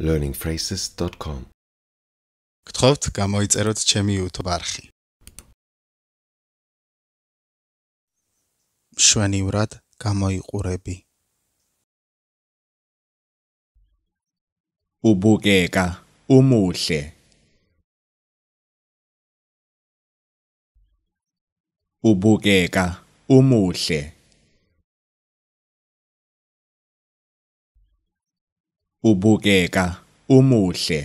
learningphrases.com გთხოვთ გამოიწეროთ ჩემი YouTube არხი. შვენიურად გამოიყურები. უბუგეკა უმუშე უბუგეკა უმუშე ubukeka umuhle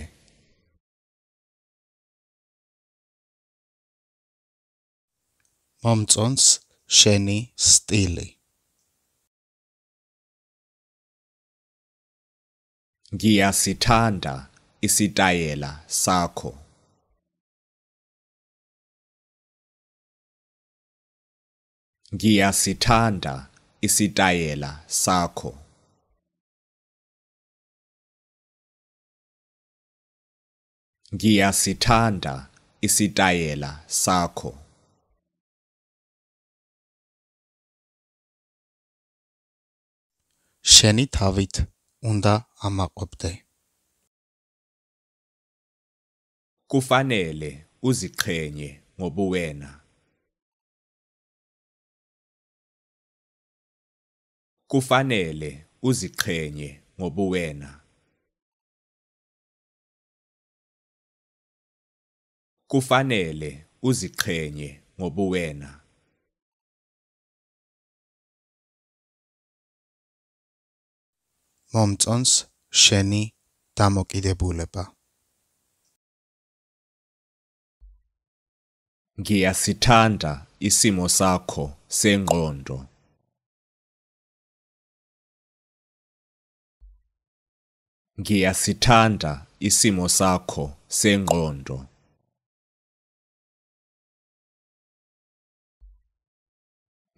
Momtsons Sheni Stili Ngiyasithanda isitayela sakho Ngiyasithanda isitayela sakho Ngiyasithanda isitayela sakho. Շենի Թավիթ ունդա ամակոպտե Kufanele uziqhenye ngobuwena. Kufanele uziqhenye ngobuwena. kufanele uziqhenye ngobuwena მომწონს შენი დამოკიდებულება ngiyasithanda isimo sakho sengqondo ngiyasithanda isimo sakho sengqondo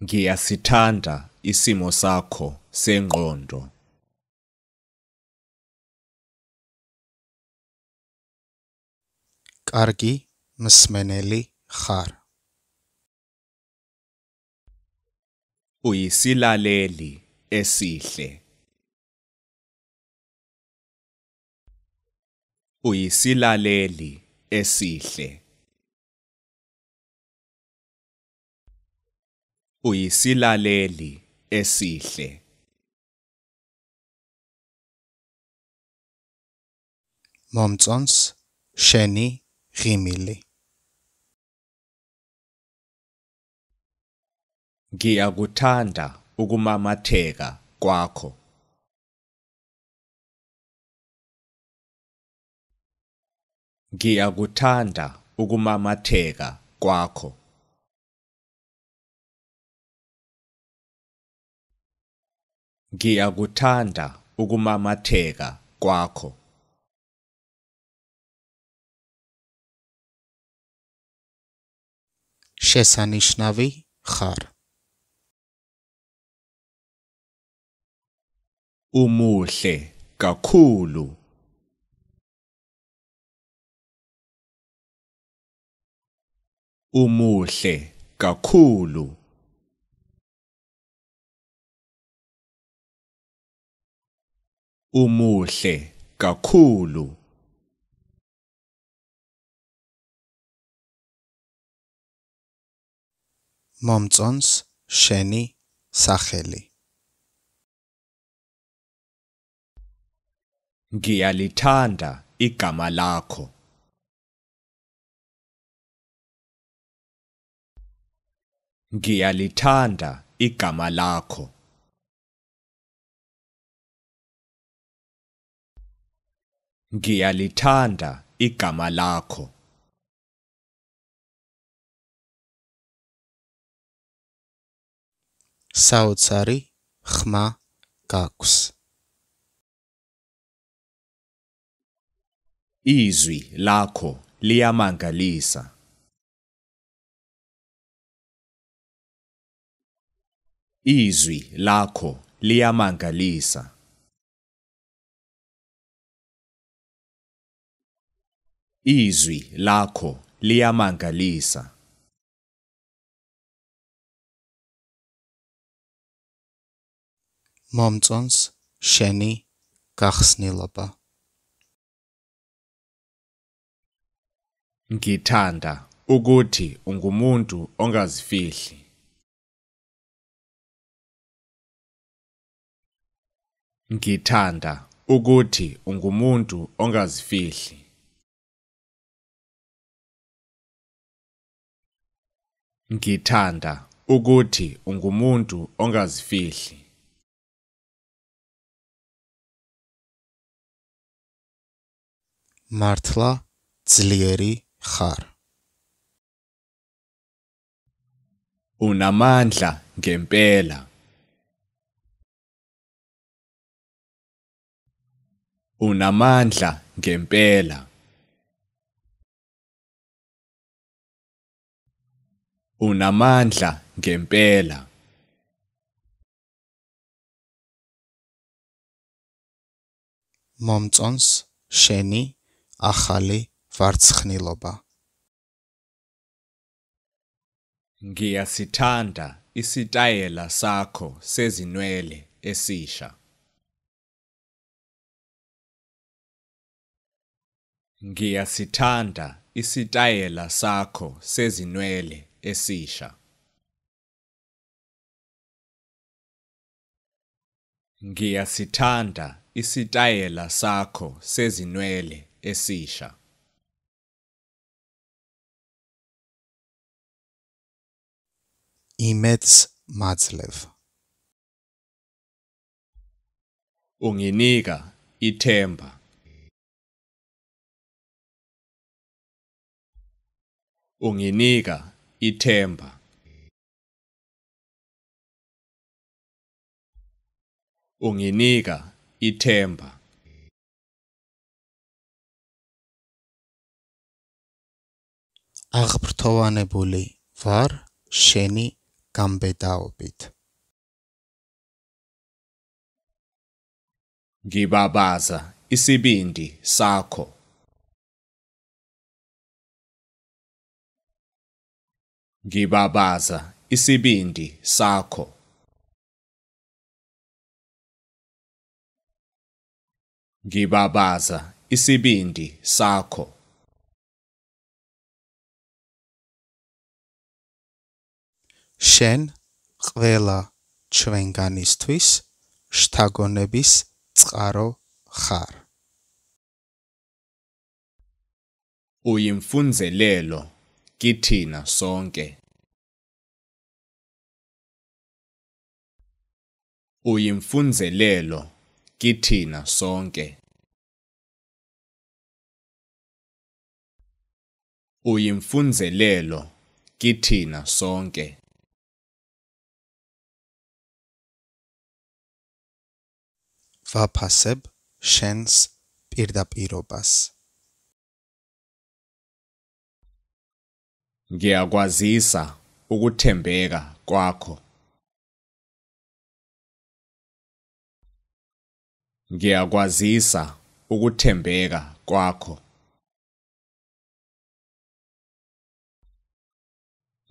Ngiyasithanda isimo sakho sengqondo. კარგი მსმენელი ხარ. uyisilaleli esihle. uyisilaleli esihle. uyisilaleli esihle Momtsons Sheni Rimili Ngiyakuthanda ukumamatheka kwakho Ngiyakuthanda ukumamatheka kwakho Ngiyakuthanda ukumamatheka kwakho. შესანიშნავი ხარ. umuhle kakhulu. umuhle kakhulu. umuhle kakhulu მომწონს შენი სახელი ngiyalithanda igama lakho ngiyalithanda igama lakho ngiyalithanda igama lakho საოცარი ხმა გაქვს izwi lakho liyamangalisa izwi lakho liyamangalisa Izwi lakho liyamangalisa. Momtsons Sheni Garsnilaba Ngithanda ukuthi ungumuntu ongazifihli. Ngithanda ukuthi ungumuntu ongazifihli. Ngithanda ukuthi ungumuntu ongazifihli. Martla ძლიერი ხარ. Unamandla ngempela. Unamandla ngempela. unamandla ngempela მომწონს შენი ახალი ვარცხნილობა Ngiyasithanda isitayela sakho sezinwele esisha Ngiyasithanda isitayela sakho sezinwele esisha. Ngiyasithanda isitayela sakho sezinwele esisha. Imets Matslev Unginika ithemba. Unginika ithemba unginika ithemba აღფრთოვანებული ვარ შენი გამბედაობით ngibabasa isibindi sakho ngibabaza isibindi sakho ngibabaza isibindi sakho shen qvela chvenganistvis shtagonebis tsqaro khar uyimfunzelelo kithina sonke uyimfunzelelo kithina sonke uyimfunzelelo kithina sonke ვაფასებ შენს პირდაპირობას ngiyakwazisa ukuthembeka kwakho ngiyakwazisa ukuthembeka kwakho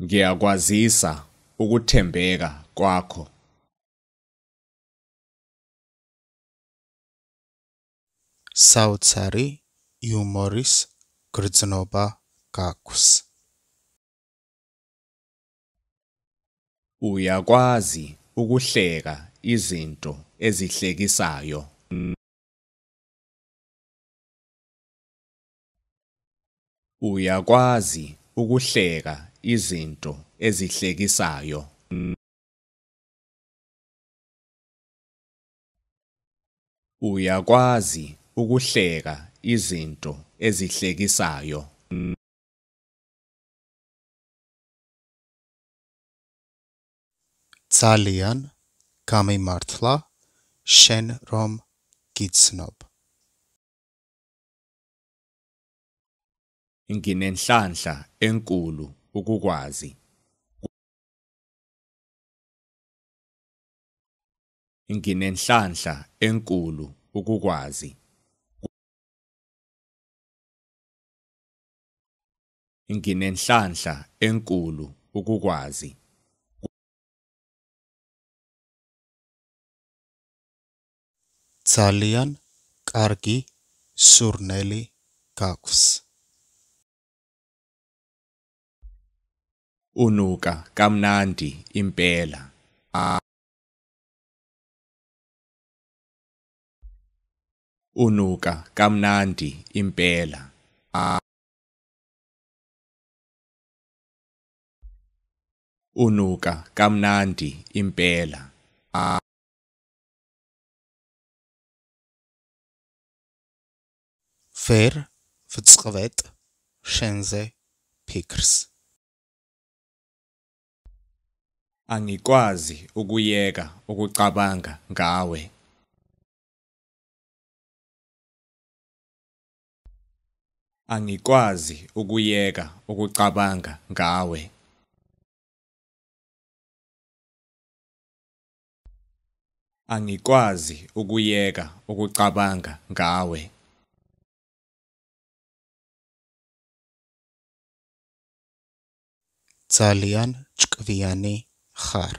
ngiyakwazisa ukuthembeka kwakho საოცარი იუმორის გრძნობა გაქვს Uyakwazi ukuhleka izinto ezihlekisayo. Uyakwazi ukuhleka izinto ezihlekisayo. Uyakwazi ukuhleka izinto ezihlekisayo. ძალიან გამიმართლა შენ რომ გიცნობ inginenhlanhla enkulu ukukwazi inginenhlanhla enkulu ukukwazi inginenhlanhla enkulu ukukwazi ძალიან კარგი სურნელი გაქვს. unuka kamnandi impela unuka kamnandi impela unuka kamnandi impela a ვერ ვწყვეტ შენზე ფიქრს. Angikwazi ukuyeka ukucabanga ngawe. Angikwazi ukuyeka ukucabanga ngawe. Angikwazi ukuyeka ukucabanga ngawe. ძალიან ჭკვიანი ხარ.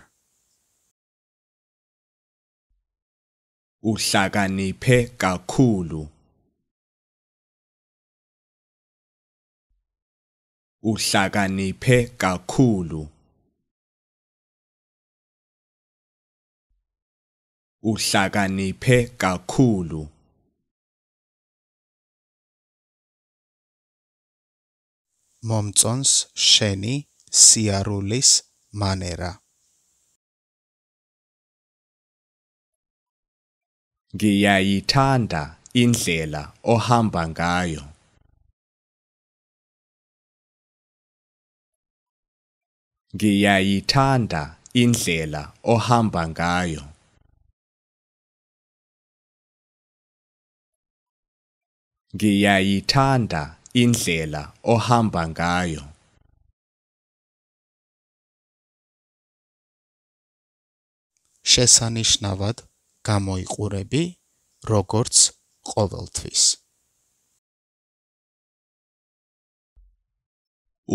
უსაგანიფე კაკულუ უსაგანიფე კაკულუ უსაგანიფე კაკულუ მომწონს შენი Ciarulis manera. Ngiyayithanda indlela ohamba ngayo. Ngiyayithanda indlela ohamba ngayo. Ngiyayithanda indlela ohamba ngayo. შესანიშნავად გამოიყურები როგორც ყოველთვის.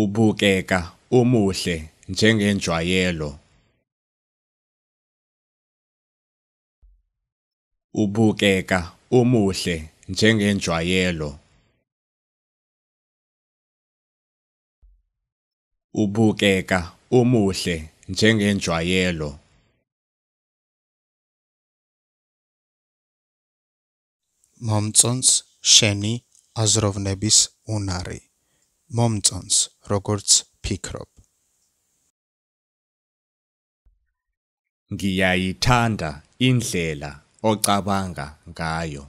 უბუკეკა უმუხე ჯენგენჯაიელო უბუკეკა უმუხე ჯენგენჯაიელო უბუკეკა უმუხე ჯენგენჯაიელო მომწონს შენი აზროვნების უნარი. მომწონს, როგორც ფიქრობ. Ngiyayithanda indlela ocabanga ngayo.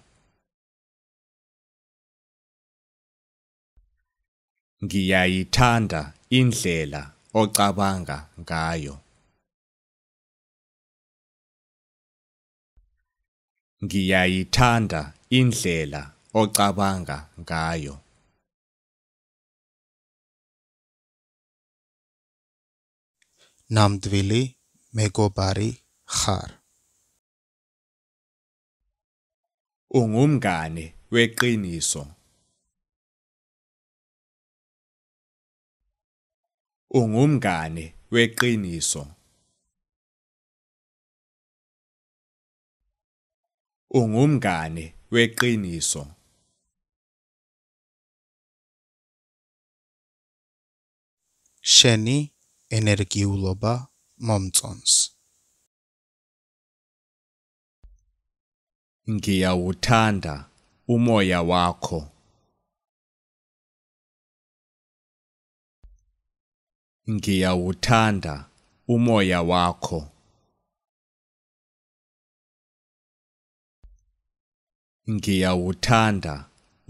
Ngiyayithanda indlela ocabanga ngayo. Ngiyayithanda indlela ocabanga ngayo ნამდვილი მეგობარი ხარ. ungumngane weqiniso. ungumngane weqiniso. ungumngane weqiniso შენი energiuloba momtsons ngiyawuthanda umoya wakho ngiyawuthanda umoya wakho ngiyawuthanda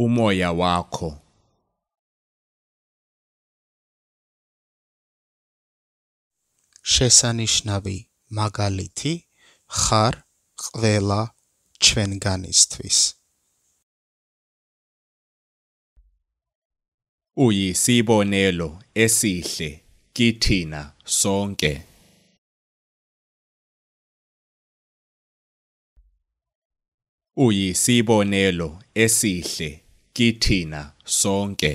umoya wakho შესანიშნავი მაგალითი ხარ ყველა ჩვენგანისთვის uyisibonelo esihle kithina sonke uyisibonelo esihle kithina sonke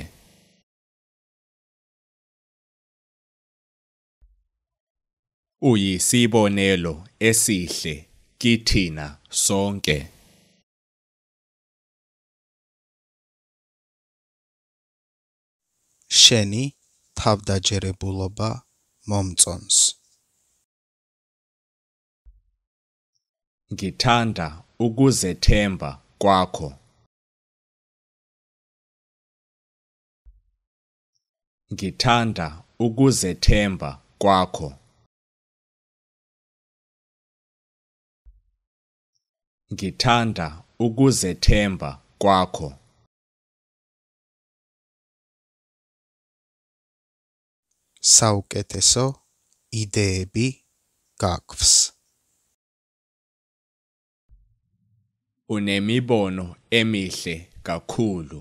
uyisibonelo esihle kithina sonke შენი თავდაჯერებულობა მომწონს გიტანდა ukuzethemba kwakho Ngithanda ukuzethemba kwakho Ngithanda ukuzethemba kwakho საუკეთესო იდეები გაგვს unemibono emihle kakhulu.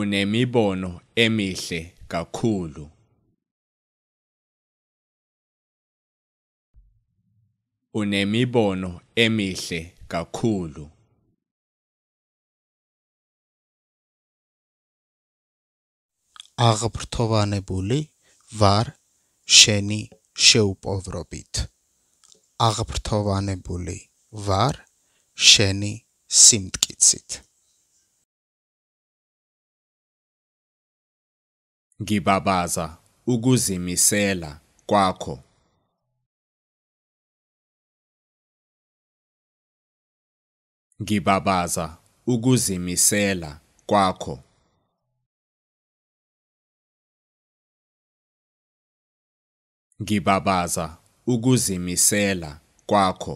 Unemibono emihle kakhulu. Unemibono emihle kakhulu. აღფრთოვანებული ვარ შენი შეუპოვრობით აღფრთოვანებული ვარ შენი სიმტკიცით. Ngibabaza ukuzimisela kwakho. Ngibabaza ukuzimisela kwakho. Ngibabaza ukuzimisela kwakho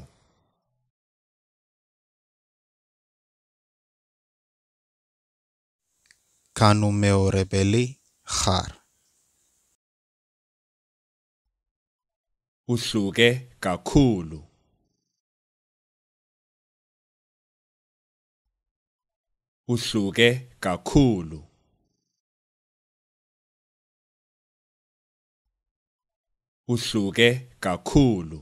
kanumeorepeli har uhluke kakhulu uhluke kakhulu uhluke kakhulu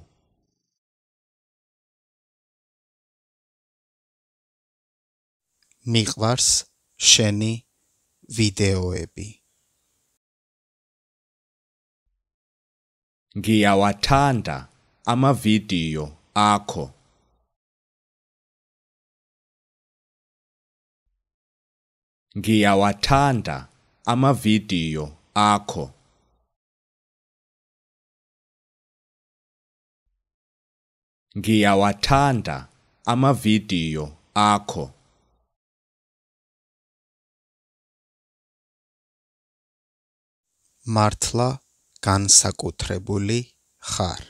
მიყვარს შენი ვიდეოები ngiyawathanda amavidiyo akho ngiyawathanda amavidiyo akho Ngiyawathanda amavidiyo akho. მართლა განსაკუთრებული ხარ.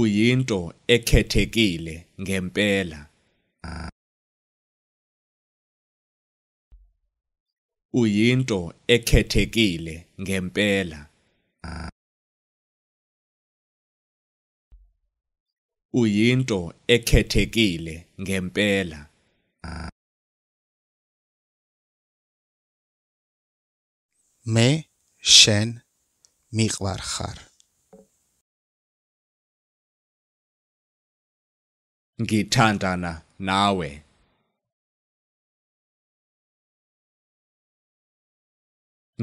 Uyinto ekhethekile ngempela. Uyinto ekhethekile ngempela. uyinto ekhethekile ngempela მე შენ მიყوار ხარ ngithandana nawe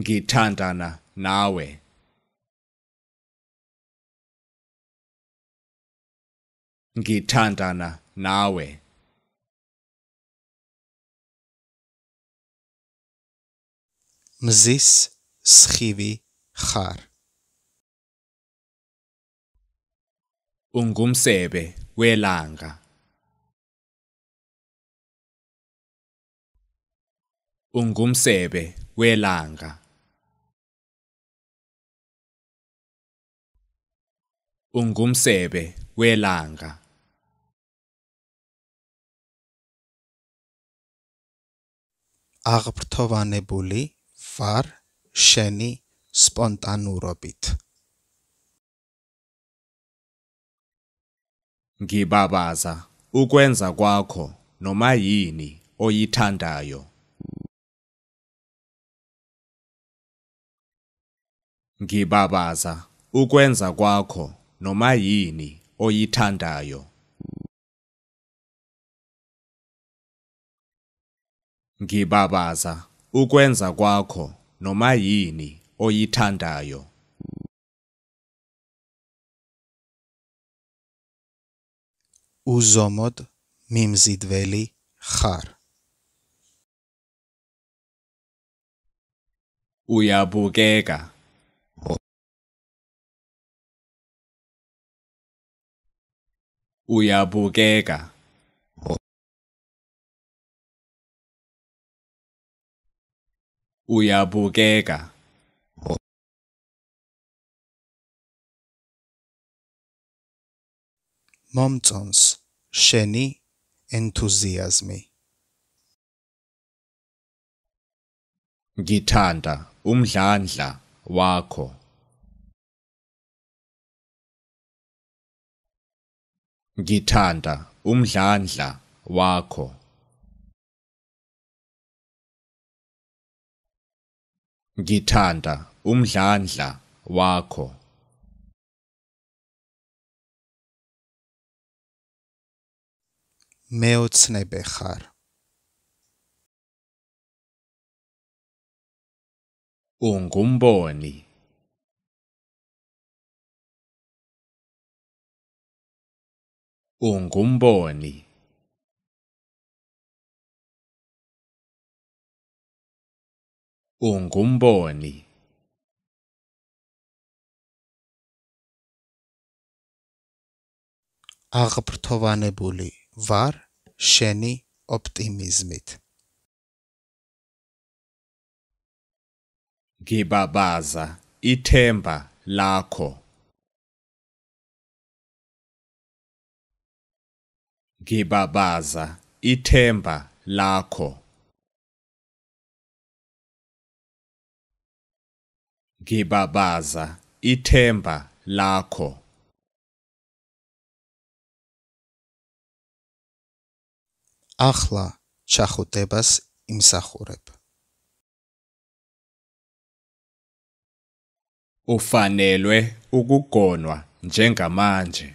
ngithandana nawe ngithandana nawe Mzis Schibi Khar Ungumsebe welanga Ungumsebe welanga ungumsebe welanga აღფრთოვანებული ვარ შენი სპონტანურობით Ngibabaza ukwenza kwakho noma yini oyithandayo Ngibabaza ukwenza kwakho noma yini oyithandayo Ngibabaza ukwenza kwakho noma yini oyithandayo უზომოდ მიმზიდველი ხარ uyabukeka uyabukeka uyabukeka Momtons Sheni Enthusiasmi Ngithanda umdlandla wakho Gitanda umdlandla wakho Gitanda umdlandla wakho მეოცნებე ხარ ungumboni ungumboni ungumboni აღფრთოვანებული ვარ შენი ოპტიმიზმით გიბაბაზა ithemba lakho ngibabaza ithemba lakho ngibabaza ithemba lakho ახლა ჩახუტებას იმსახურებ ufanelwe ukugonwa njengamanje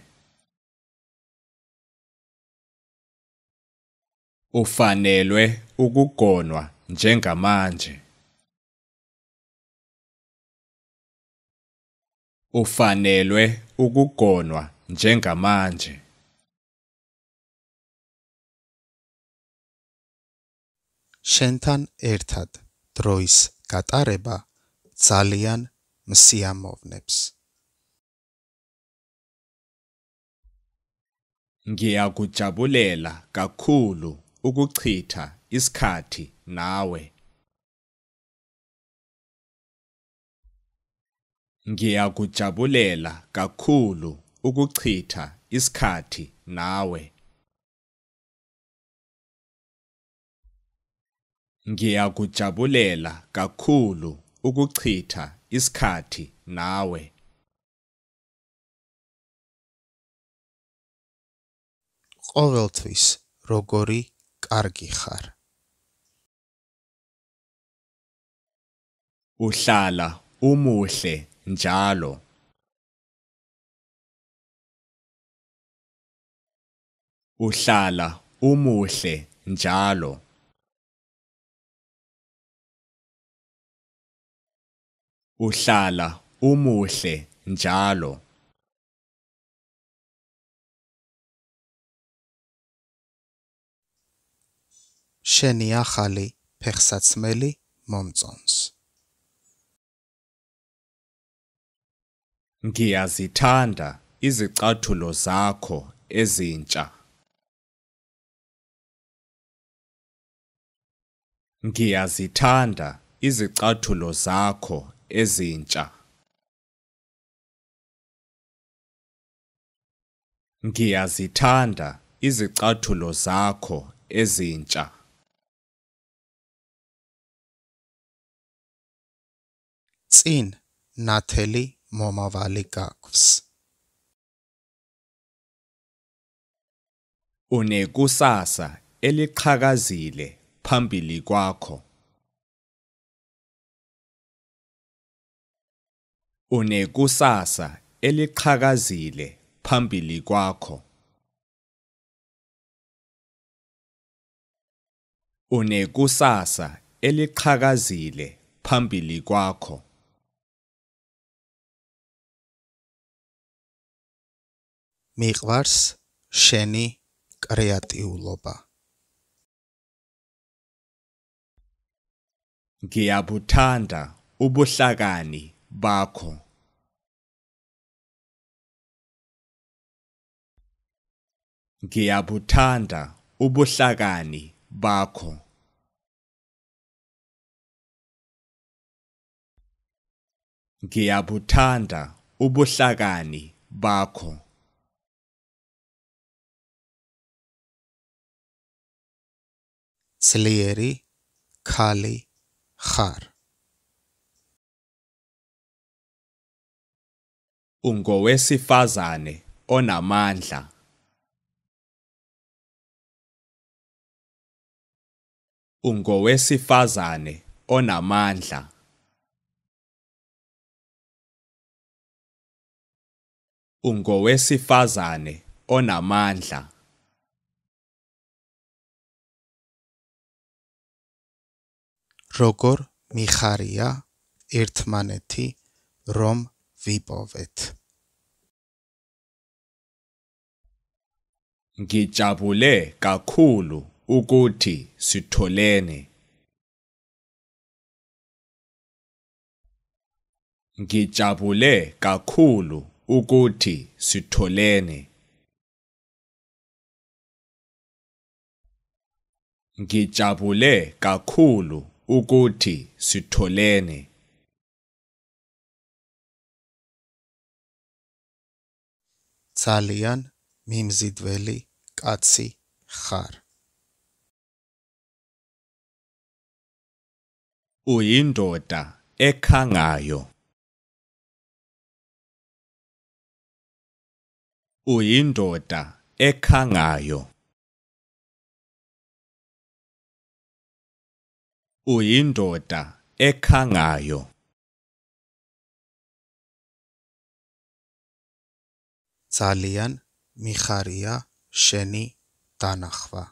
ufanelwe ukugonwa njengamanje ufanelwe ukugonwa njengamanje შენთან ერთად დროის გატარება ძალიან მსიამოვნებს ngiyakujabulela kakhulu ukuchitha isikhathi nawe Ngiyakujabulela kakhulu ukuchitha isikhathi nawe Ngiyakujabulela kakhulu ukuchitha isikhathi nawe ყოველთვის, როგორი კარგი ხარ. uhlala umuhle njalo. uhlala umuhle njalo. uhlala umuhle njalo შენი ახალი ფეხსაცმელი მომწონს. Ngiyazithanda izicathulo zakho ezintsha. Ngiyazithanda izicathulo zakho ezintsha. Ngiyazithanda izicathulo zakho ezintsha. წინ ნათელი მომავალი გაქვს. unekusasa eliqhakazile phambili kwakho unekusasa eliqhakazile phambili kwakho unekusasa eliqhakazile phambili kwakho მიყვარს შენი კრეატიულობა Ngiyabuthanda ubuhlakani bakho Ngiyabuthanda ubuhlakani bakho Ngiyabuthanda ubuhlakani bakho سلیری خالی خار ungowesifazane onamandla ungowesifazane onamandla ungowesifazane onamandla როგორ მიხარია ერთმანეთი, რომ ვიპოვეთ. Ngijabule kakhulu ukuthi sitholene. Ngijabule kakhulu ukuthi sitholene. Ngijabule kakhulu ukuthi sitholene ძალიან მიმზიდველი კაცი ხარ uyindoda ekhangayo uyindoda ekhangayo uyindoda ekhangayo ძალიან მიხარია შენი დანახვა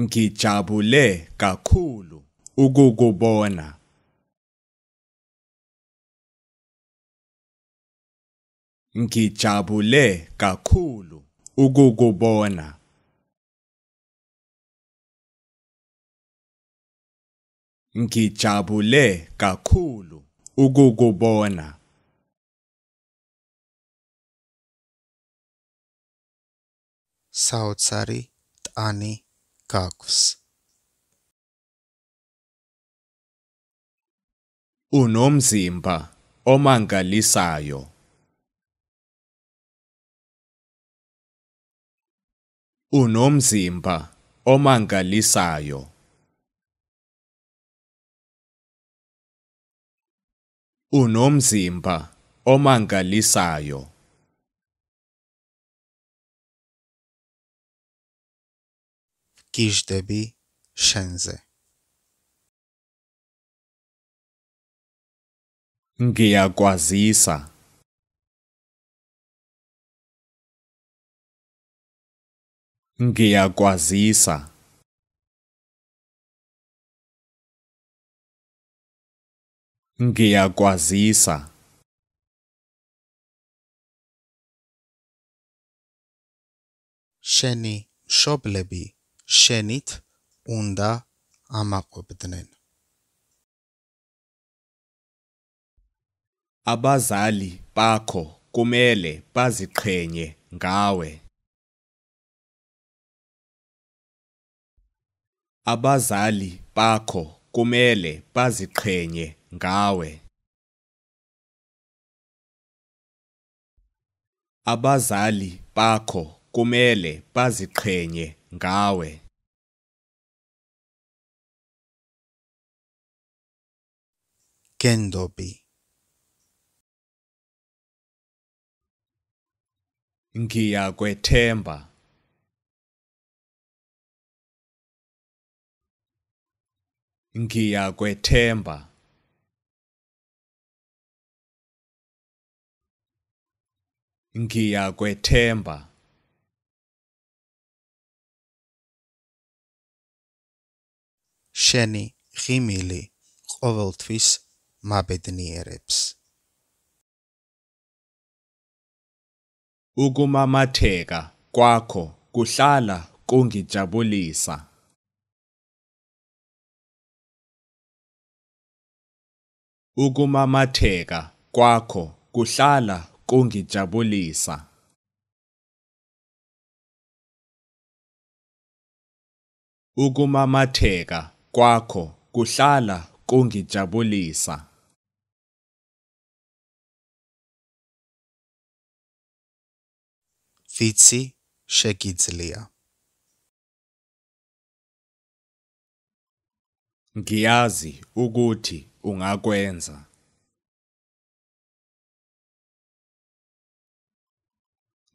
ngijabule kakhulu ukukubona ngijabule kakhulu ukukubona Ngijabule kakhulu ukukubona. საოცარი ტანი გაქვს. Unomzimba omangalisayo. Unomzimba omangalisayo. unomzimba omangalisayo Gizdebi Shenze Ngiyakwazisa Ngiyakwazisa Ngiyakwazisa Sheni shoblbi shenit unda amaqobdnen Abazali bakho kumele baziqhenye ngawe Abazali bakho kumele baziqhenye ngawe Abazali bakho kumele baziqhenye ngawe Kendobi Ngiyakwethemba Ngiyakwethemba ngiyakwethemba შენი ღიმილი ყოველთვის მაბედნიერებს ukumamatheka kwakho kuhlala kungijabulisa ukumamatheka kwakho kuhlala kungijabulisa Ukumamatheka kwakho kuhlala kungijabulisa Վիցի Շեգիցլիա Ngiyazi ukuthi ungakwenza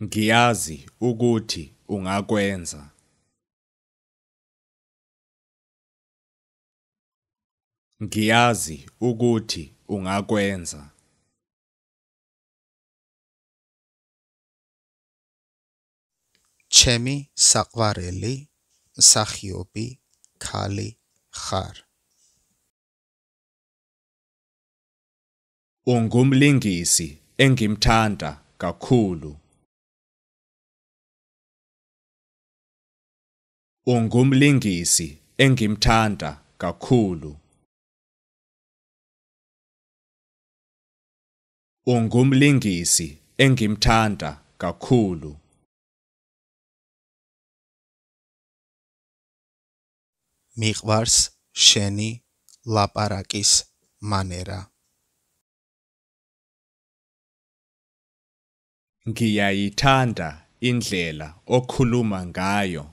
Ngiyazi ukuthi ungakwenza. Ngiyazi ukuthi ungakwenza. ჩემი საყვარელი მსახიობი ქალი ხარ. ungumlingisi engimthanda kakhulu. ungumlingisi engimthanda kakhulu ungumlingisi engimthanda kakhulu მიყვარს შენი ლაპარაკის მანერა ngiyayithanda indlela okhuluma ngayo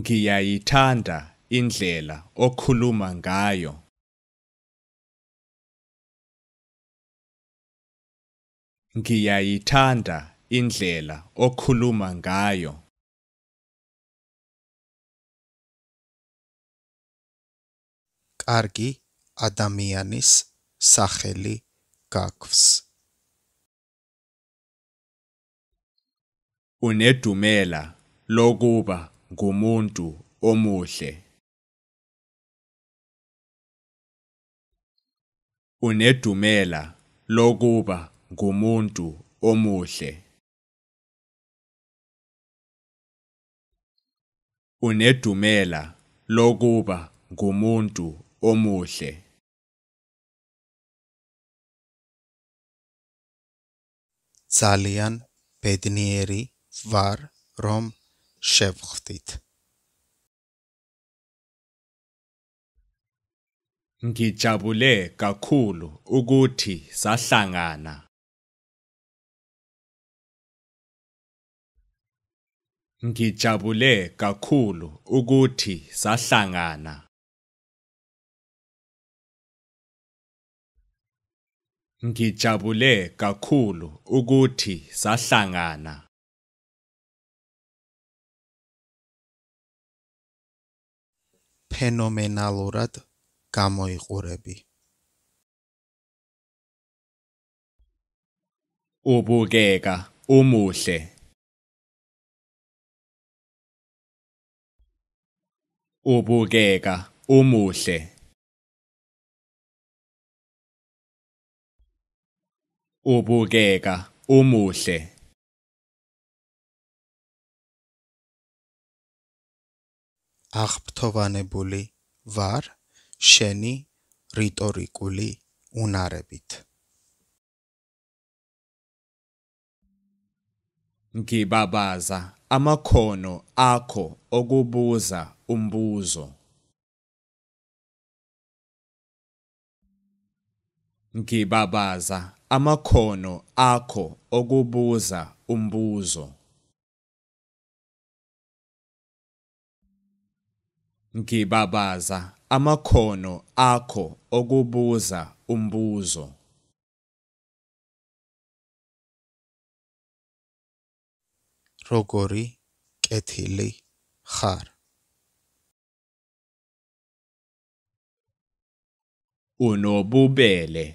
Ngiyayithanda indlela okhuluma ngayo. Ngiyayithanda indlela okhuluma ngayo. კარგი ადამიანის სახელი გაქვს. Unedumela lokuba ngumuntu omuhle unedumela lokuba ngumuntu omuhle unedumela lokuba ngumuntu omuhle Salian Pednieri war Rom шефхтит. Ngijabule kakhulu ukuthi sahlangana. Ngijabule kakhulu ukuthi sahlangana. Ngijabule kakhulu ukuthi sahlangana. ფენომენალურად გამოიყურები. ubukeka umuhle ubukeka umuhle ubukeka umuhle აღფრთოვანებული ვარ შენი რიტორიკული უნარებით. ngibabaza amakhono akho okubuza umbuzo ngibabaza amakhono akho okubuza umbuzo Ngibabaza amakhono akho okubuza umbuzo. როგორი კეთილი ხარ? unobubele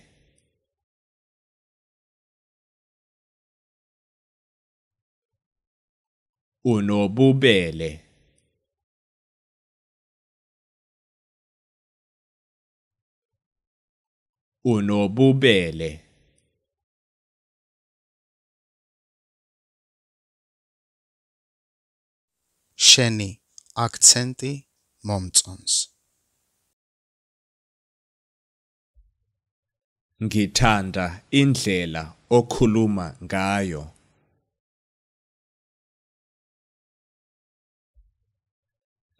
unobubele unobubele Շենի ակցենտի մոմծոնց Ngithanda indlela okhuluma ngayo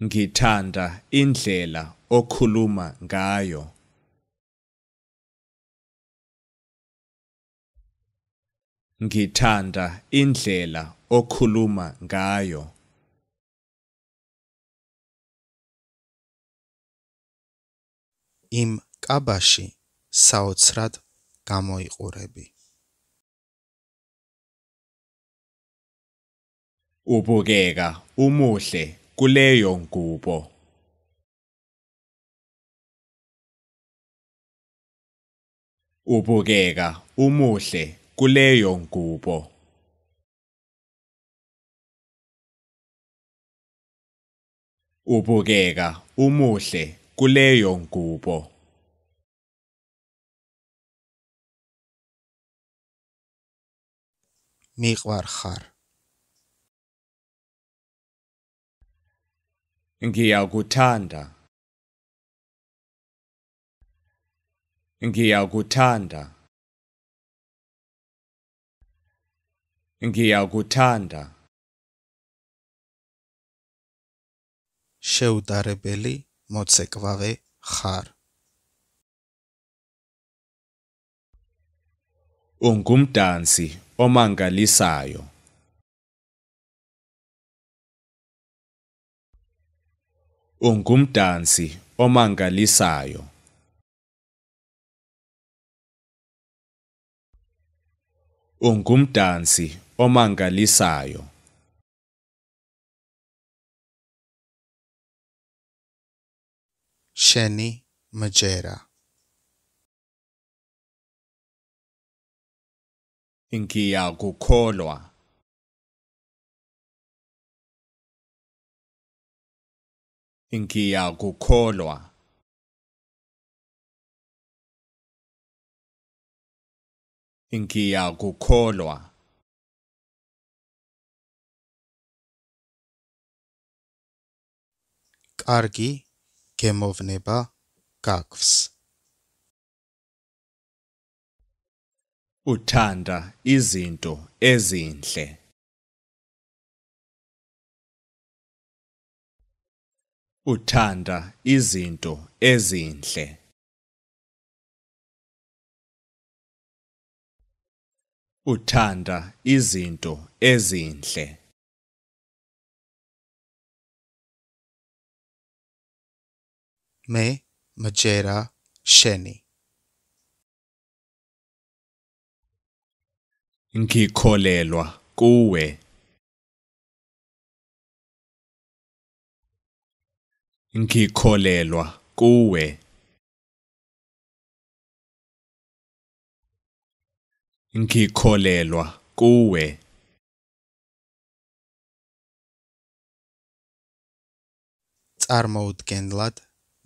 Ngithanda indlela okhuluma ngayo ngithanda indlela okhuluma ngayo იმ კაბაში საოცრად გამოიყურები ubukeka umuhle kuleyo ngubo ubukeka umuhle kuleyo ngubo ubukeka umuhle kuleyo ngubo მიყვარხარ ngiyakuthanda ngiyakuthanda ngiyakuthanda შეუდარებელი მოცეკვავე ხარ ungumdansi omangalisayo ungumdansi omangalisayo ungumdansi omangalisayo Shani Majera Ngiyakukholwa Ngiyakukholwa Ngiyakukholwa კარგი გემოვნება გაგვს uthanda izinto ezinhle uthanda izinto ezinhle uthanda izinto ezinhle მე მჯერა შენი ngikholelwa kuwe ngikholelwa kuwe ngikholelwa kuwe წარმოუდგენლად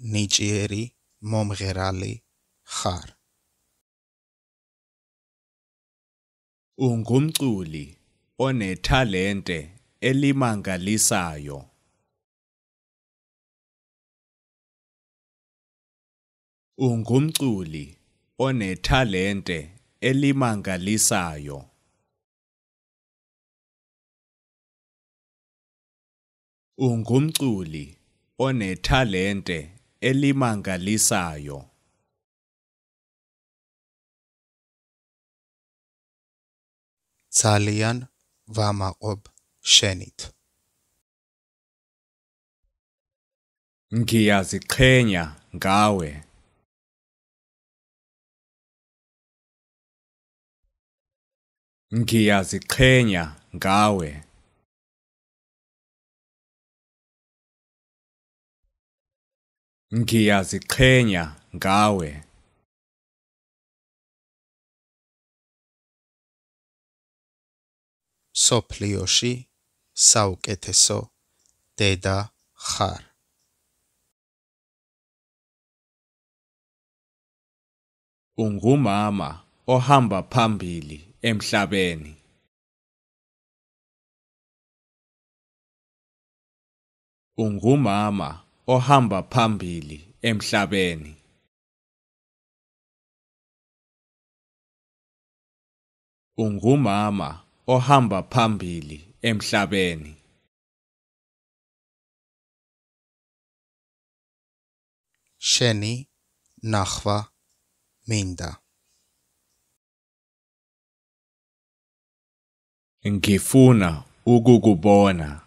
نيجيري momgherali Khar Ungumculi onethalente elimangalisayo. Ungumculi onethalente elimangalisayo. Ungumculi onethalente elimangalisayo vama ob shenit ngiyaziqhenya ngawe ngiyaziqhenya ngawe ngiyaziqhenya ngawe სოფლიოში საუკეთესო დედა ხარ ungumama ohamba phambili emhlabeni ungumama ohamba phambili emhlabeni ungumama ohamba phambili emhlabeni شنی نخوه مینده ngifuna ukukubona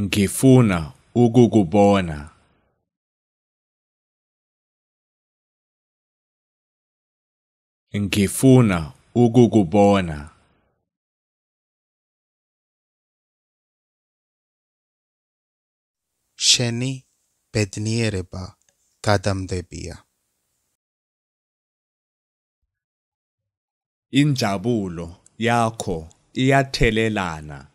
ngifuna ukukubona ngifuna ukukubona Sheni bedniereba kadamdebia Injabulo yakho iyathelelana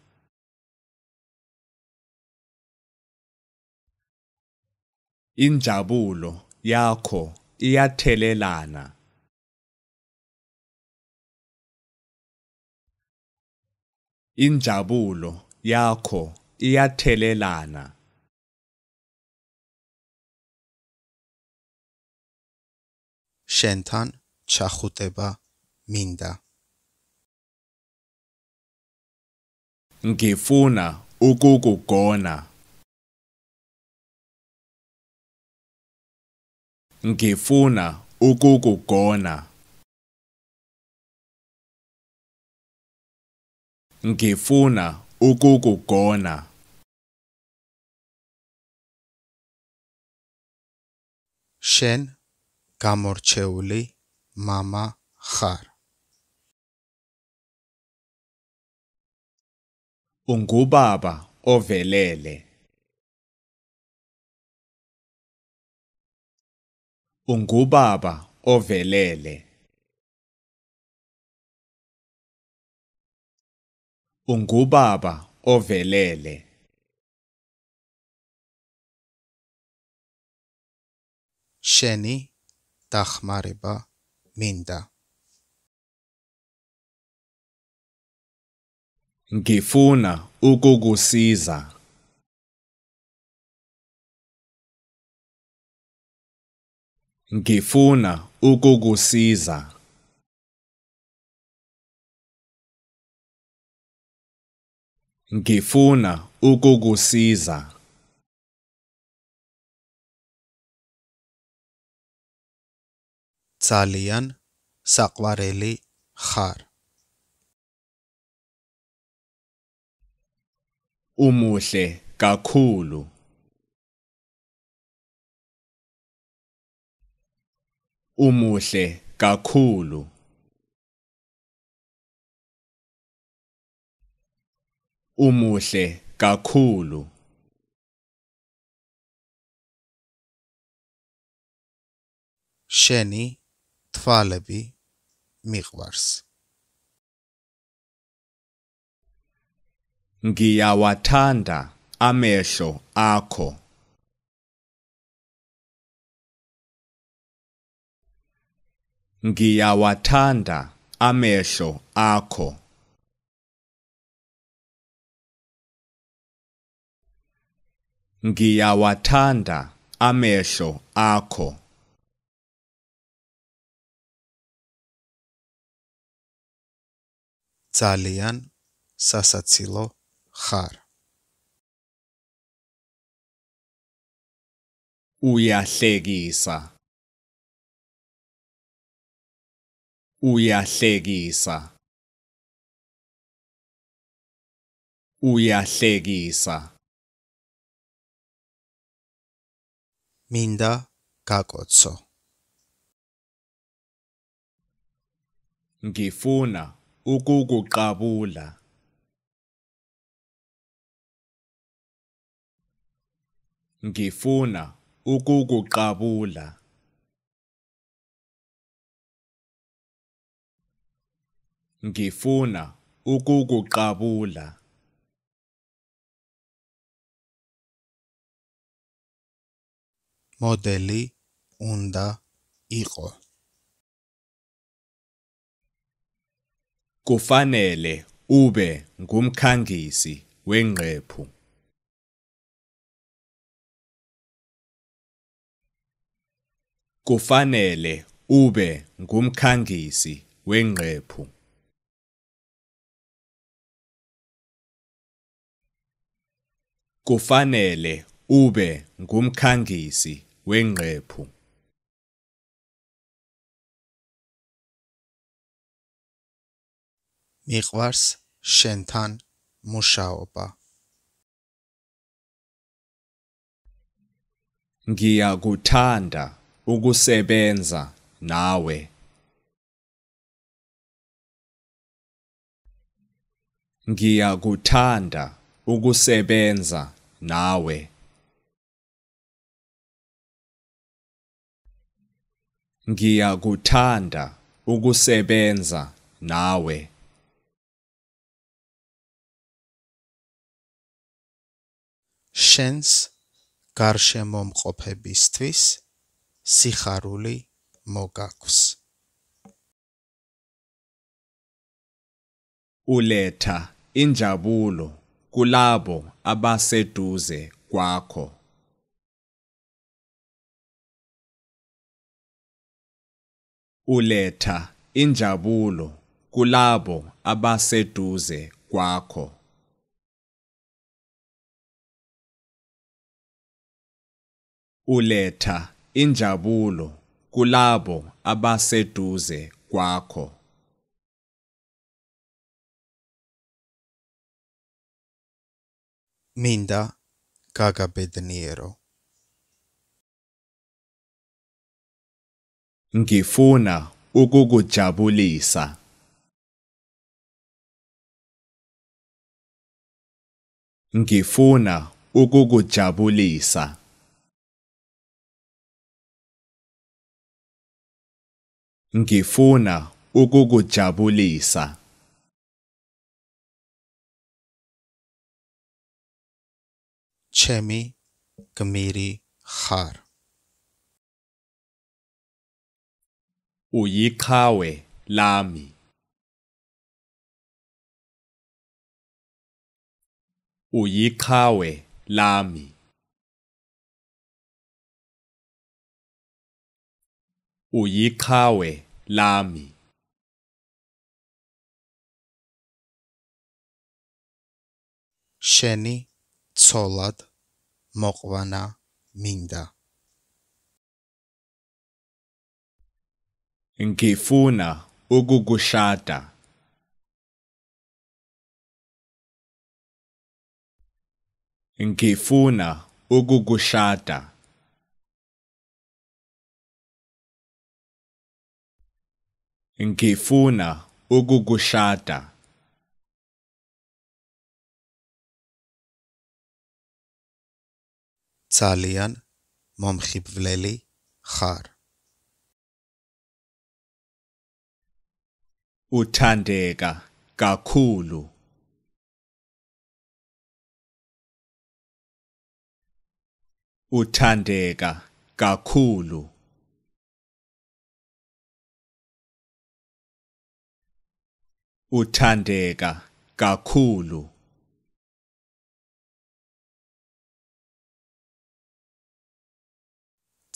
injabulo yakho iyathelelana injabulo yakho iyathelelana შენთან ჩახუტება მინდა ngifuna ukukugona ngifuna ukukugona ngifuna ukukugona შენ გამორჩეული мама ხარ ungubaba ovelele ungubaba ovelele ungubaba ovelele شني تخمربا ميندا ngifuna ukukusiza Ngifuna ukukusiza. Ngifuna ukukusiza. ძალიან საყვარელი ხარ. umuhle kakhulu umuhle kakhulu umuhle kakhulu شني طفالبي مغبرس ngiyawathanda amehlo akho ngiyawathanda amehlo akho ngiyawathanda amehlo akho ძალიან სასაცილო ხარ უიახლეგისა uyahlekisa uyahlekisa minda gakotso ngifuna ukukuqabula ngifuna ukukuqabula ngifuna ukukuqabula მოდელი უნდა იყო kufanele ube ngumkhangisi wenqephu kufanele ube ngumkhangisi wenqephu kufanele ube ngumkhangisi wenqephu მიყვარს შენთან მუშაობა ngiyakuthanda ukusebenza nawe ngiyakuthanda ukusebenza nawe Ngiyakuthanda ukusebenza nawe შენს გარშემომყოფებისთვის სიხარული მოგაქვს uletha injabulo kulabo abaseduze kwakho uletha injabulo kulabo abaseduze kwakho uletha injabulo kulabo abaseduze kwakho minda kakabedinero. Ngifuna ukukujabulisa. Ngifuna ukukujabulisa. Ngifuna ukukujabulisa. Shami कमेरी खार उयिखावे लामी उयिखावे लामी uikhawe lami sheni tsolad მოყვანა მინდა ngifuna ukukushada ngifuna ukukushada ngifuna ukukushada ძალიან მომხიბვლელი ხარ. uthandeka kakhulu uthandeka kakhulu uthandeka kakhulu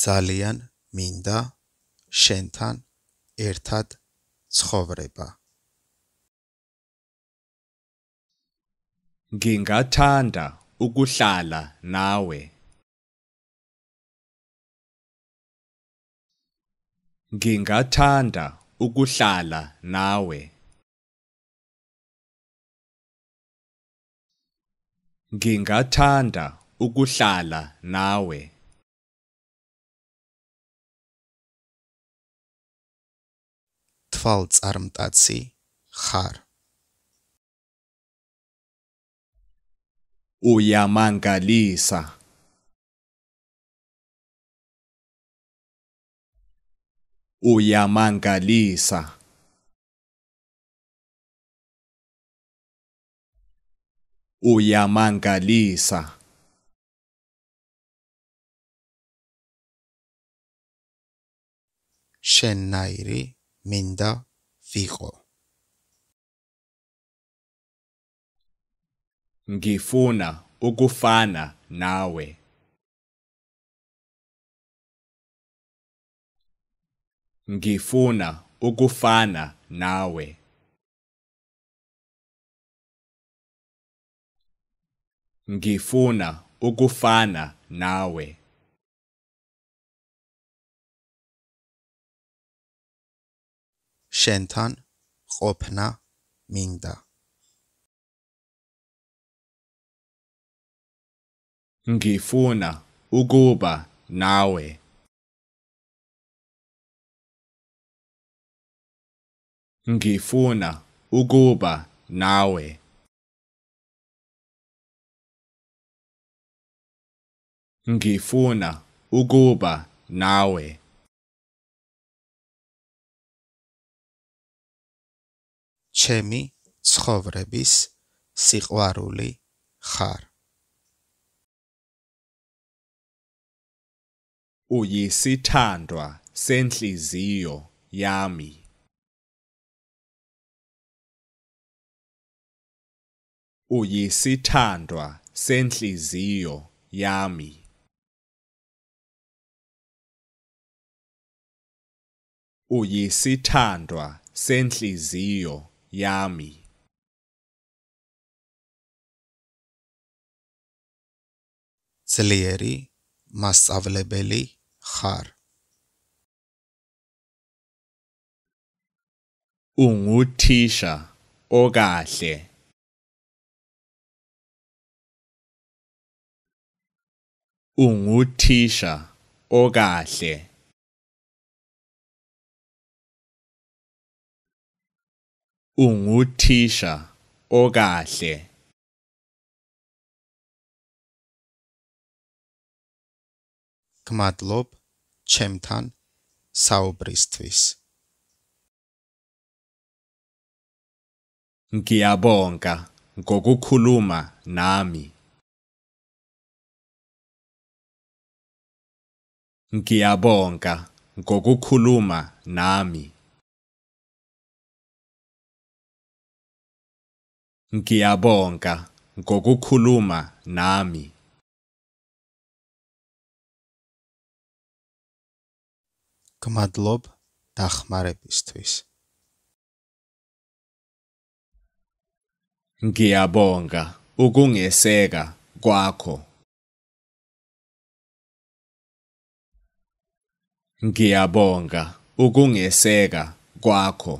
ძალიან მინდა შენთან ერთად ცხოვრება. Ngingathanda ukuhlala nawe. Ngingathanda ukuhlala nawe. Ngingathanda ukuhlala nawe. Nginga fall ծառմտացի խար Uyamankalisa Uyamankalisa Uyamankalisa Shennairi Minda Figo. Ngifuna ukufana nawe. Ngifuna ukufana nawe. Ngifuna ukufana nawe. შენთან ყოფნა მინდა. Ngifuna ukuba nawe. Ngifuna ukuba nawe. Ngifuna ukuba nawe. ჩემი ცხოვრების სიყვარული ხარ. უიესითანდვა სენთლიზიო ями უიესითანდვა სენთლიზიო ями უიესითანდვა სენთლიზიო ями yami ძლიერი მასწავლებელი ხარ. unguthisha okahle. unguthisha okahle. unguthisha okahle გმადლობ ჩემთან საუბრისთვის ngiyabonga ngokukhuluma nami ngiyabonga ngokukhuluma nami Ngiyabonga ngokukhuluma nami. გმადლობ დახმარებისთვის. Ngiyabonga ukungeseka kwakho. Ngiyabonga ukungeseka kwakho.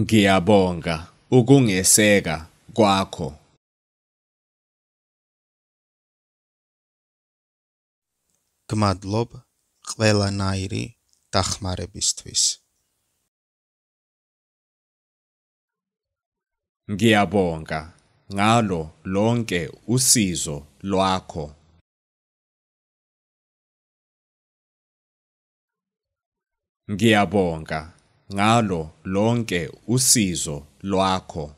Ngiyabonga ukungeseka kwakho. გმადლობ ყველანაირი დახმარებისთვის. Ngiyabonga ngalo lonke usizo lwakho. Ngiyabonga ngalo lonke usizo lwakho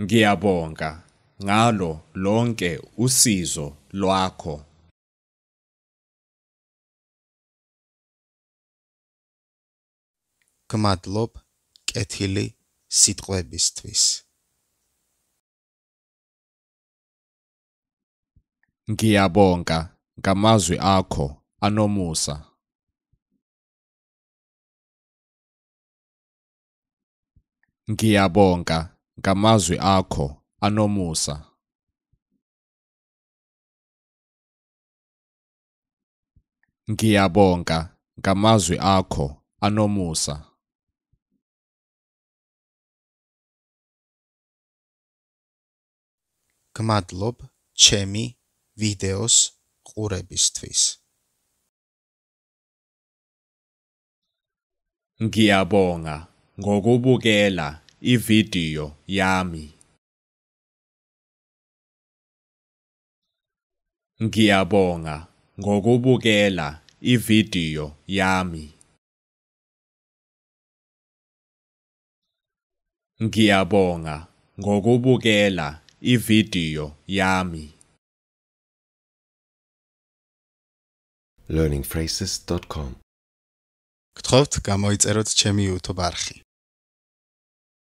Ngiyabonga ngalo lonke usizo lwakho გმადლობ კეთილი სიტყვებისთვის. Ngiyabonga ngamazwi akho anomusa Ngiyabonga ngamazwi akho anomusa Ngiyabonga ngamazwi akho anomusa Gmadlob Chemi videos ყურებისთვის. Ngiyabonga ngokubukela ividiyo yami. Ngiyabonga ngokubukela ividiyo yami. Ngiyabonga ngokubukela ividiyo yami. learningphrases.com გთხოვთ გამოიწეროთ ჩემი YouTube არხი